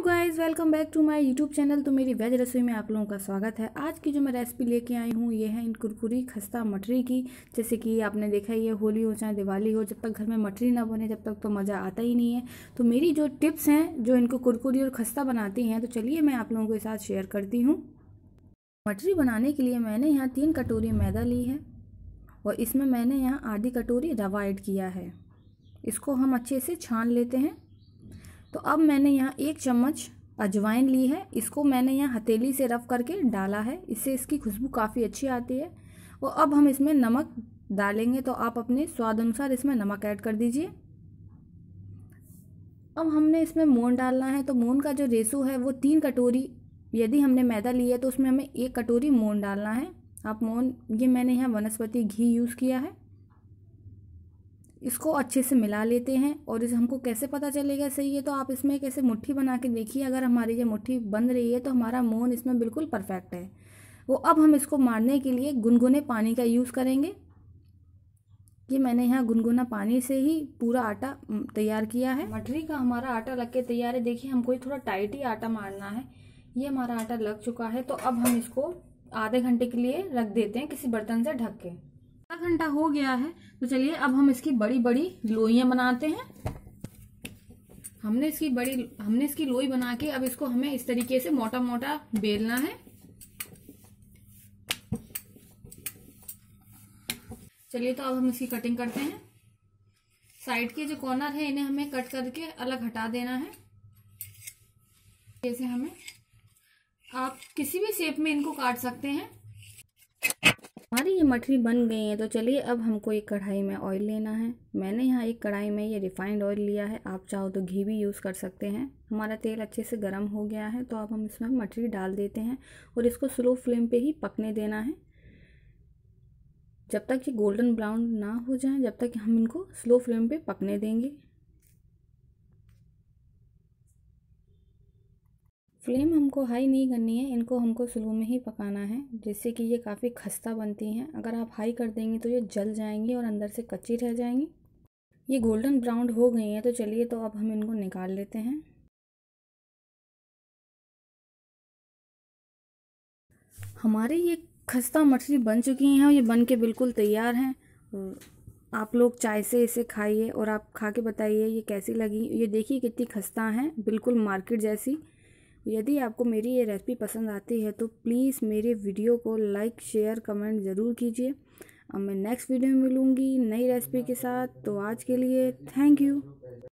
hello guys welcome back to my YouTube channel तो मेरी veg रसोई में आप लोगों का स्वागत है आज की जो मैं रेसिपी लेके आई हूँ ये है इन कुरकुरी खस्ता मटरी की जैसे कि आपने देखा ये होली हो चाहे दिवाली हो जब तक घर में मटरी ना बने जब तक तो मज़ा आता ही नहीं है तो मेरी जो टिप्स हैं जो इनको कुरकुरी और खस्ता बनाती हैं तो चलिए मैं आप लोगों के साथ शेयर करती हूँ मटरी बनाने के लिए मैंने यहाँ तीन कटोरी मैदा ली है और इसमें मैंने यहाँ आधी कटोरी रवा ऐड किया है इसको हम अच्छे से छान लेते हैं तो अब मैंने यहाँ एक चम्मच अजवाइन ली है इसको मैंने यहाँ हथेली से रफ करके डाला है इससे इसकी खुशबू काफ़ी अच्छी आती है और अब हम इसमें नमक डालेंगे तो आप अपने स्वाद अनुसार इसमें नमक ऐड कर दीजिए अब हमने इसमें मोन डालना है तो मोन का जो रेसो है वो तीन कटोरी यदि हमने मैदा लिया है तो उसमें हमें एक कटोरी मोन डालना है आप मोन ये मैंने यहाँ वनस्पति घी यूज़ किया है इसको अच्छे से मिला लेते हैं और इस हमको कैसे पता चलेगा सही है तो आप इसमें कैसे मुट्ठी बना के देखिए अगर हमारी ये मुट्ठी बन रही है तो हमारा मोन इसमें बिल्कुल परफेक्ट है वो अब हम इसको मारने के लिए गुनगुने पानी का यूज़ करेंगे ये मैंने यहाँ गुनगुना पानी से ही पूरा आटा तैयार किया है मठरी का हमारा आटा लग के तैयार है देखिए हमको थोड़ा टाइट ही आटा मारना है ये हमारा आटा लग चुका है तो अब हम इसको आधे घंटे के लिए रख देते हैं किसी बर्तन से ढक के घंटा हो गया है तो चलिए अब हम इसकी बड़ी बड़ी लोइया बनाते हैं हमने इसकी बड़ी हमने इसकी लोई बना के अब इसको हमें इस तरीके से मोटा मोटा बेलना है चलिए तो अब हम इसकी कटिंग करते हैं साइड के जो कॉर्नर है इन्हें हमें कट करके अलग हटा देना है जैसे हमें आप किसी भी शेप में इनको काट सकते हैं हमारी ये मठरी बन गई है तो चलिए अब हमको एक कढ़ाई में ऑयल लेना है मैंने यहाँ एक कढ़ाई में ये रिफाइंड ऑयल लिया है आप चाहो तो घी भी यूज़ कर सकते हैं हमारा तेल अच्छे से गर्म हो गया है तो अब हम इसमें मठरी डाल देते हैं और इसको स्लो फ्लेम पे ही पकने देना है जब तक ये गोल्डन ब्राउन ना हो जाए जब तक हम इनको स्लो फ्लेम पर पकने देंगे फ्लेम हमको हाई नहीं करनी है इनको हमको स्लो में ही पकाना है जिससे कि ये काफ़ी खस्ता बनती हैं अगर आप हाई कर देंगे तो ये जल जाएंगी और अंदर से कच्ची रह जाएंगी ये गोल्डन ब्राउन हो गई हैं तो चलिए तो अब हम इनको निकाल लेते हैं हमारे ये खस्ता मछली बन चुकी हैं और ये बन के बिल्कुल तैयार हैं आप लोग चाय से इसे खाइए और आप खा के बताइए ये कैसी लगी ये देखिए कितनी खस्ता हैं बिल्कुल मार्केट जैसी यदि आपको मेरी ये रेसिपी पसंद आती है तो प्लीज़ मेरे वीडियो को लाइक शेयर कमेंट ज़रूर कीजिए अब मैं नेक्स्ट वीडियो में मिलूँगी नई रेसिपी के साथ तो आज के लिए थैंक यू